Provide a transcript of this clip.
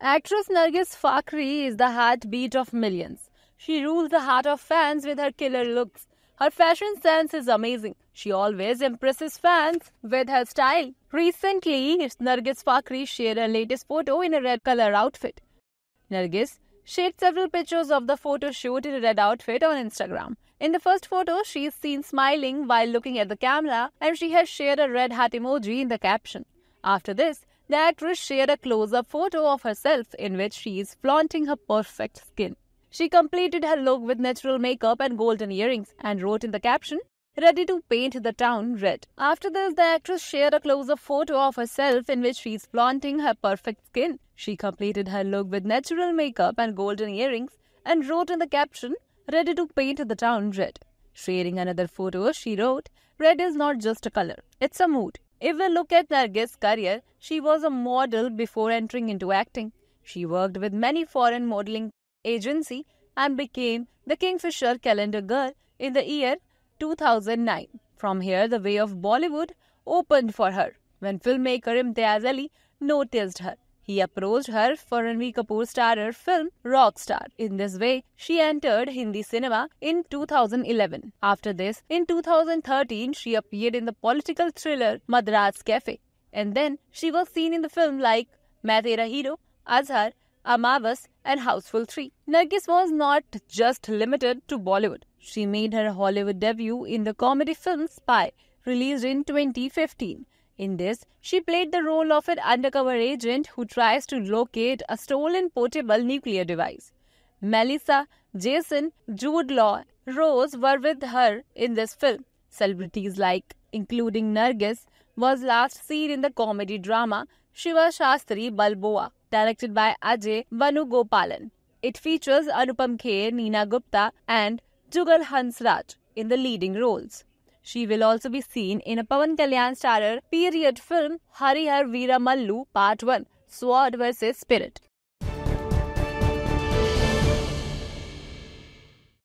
Actress Nargis Fakhri is the heartbeat of millions. She rules the heart of fans with her killer looks. Her fashion sense is amazing. She always impresses fans with her style. Recently, Nargis Fakhri shared her latest photo in a red color outfit. Nargis shared several pictures of the photo shoot in a red outfit on Instagram. In the first photo, she is seen smiling while looking at the camera and she has shared a red heart emoji in the caption. After this, the actress shared a close up photo of herself in which she is flaunting her perfect skin. She completed her look with natural makeup and golden earrings and wrote in the caption, Ready to paint the town red. After this, the actress shared a close up photo of herself in which she is flaunting her perfect skin. She completed her look with natural makeup and golden earrings and wrote in the caption, Ready to paint the town red. Sharing another photo, she wrote, Red is not just a color, it's a mood. If we look at Nargis' career, she was a model before entering into acting. She worked with many foreign modeling agency and became the Kingfisher Calendar Girl in the year 2009. From here, the way of Bollywood opened for her when filmmaker Imtiaz Ali noticed her. He approached her for Ranveer Kapoor's starrer film Rockstar. In this way, she entered Hindi cinema in 2011. After this, in 2013, she appeared in the political thriller Madras Cafe. And then she was seen in the film like Main Hero, Azhar, Amavas, and Houseful 3. Nargis was not just limited to Bollywood. She made her Hollywood debut in the comedy film Spy, released in 2015. In this, she played the role of an undercover agent who tries to locate a stolen portable nuclear device. Melissa, Jason, Jude Law, Rose were with her in this film. Celebrities like, including Nargis, was last seen in the comedy drama Shiva Shastri Balboa, directed by Ajay Vanugopalan. It features Anupam Kher, Nina Gupta, and Jugal Hansraj in the leading roles. She will also be seen in a Pavan Kalyan starrer period film Harihar Veera Mallu Part 1 Sword vs Spirit.